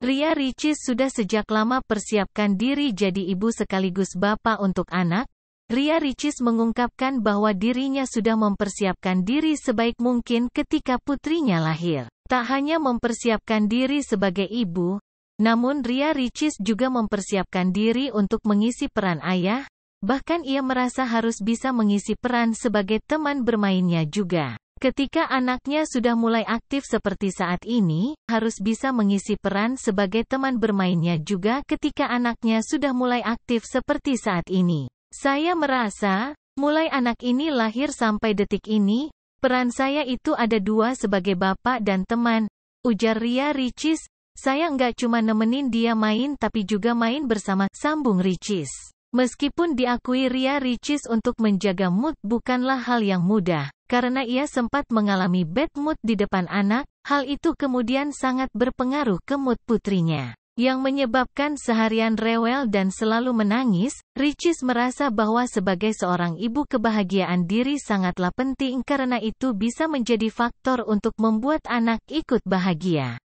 Ria Ricis sudah sejak lama persiapkan diri jadi ibu sekaligus bapak untuk anak. Ria Ricis mengungkapkan bahwa dirinya sudah mempersiapkan diri sebaik mungkin ketika putrinya lahir. Tak hanya mempersiapkan diri sebagai ibu, namun Ria Ricis juga mempersiapkan diri untuk mengisi peran ayah, bahkan ia merasa harus bisa mengisi peran sebagai teman bermainnya juga. Ketika anaknya sudah mulai aktif seperti saat ini, harus bisa mengisi peran sebagai teman bermainnya juga ketika anaknya sudah mulai aktif seperti saat ini. Saya merasa, mulai anak ini lahir sampai detik ini, peran saya itu ada dua sebagai bapak dan teman, ujar Ria Ricis. Saya nggak cuma nemenin dia main tapi juga main bersama, sambung Ricis. Meskipun diakui Ria Ricis untuk menjaga mood bukanlah hal yang mudah karena ia sempat mengalami bad mood di depan anak, hal itu kemudian sangat berpengaruh ke mood putrinya. Yang menyebabkan seharian rewel dan selalu menangis, Ricis merasa bahwa sebagai seorang ibu kebahagiaan diri sangatlah penting karena itu bisa menjadi faktor untuk membuat anak ikut bahagia.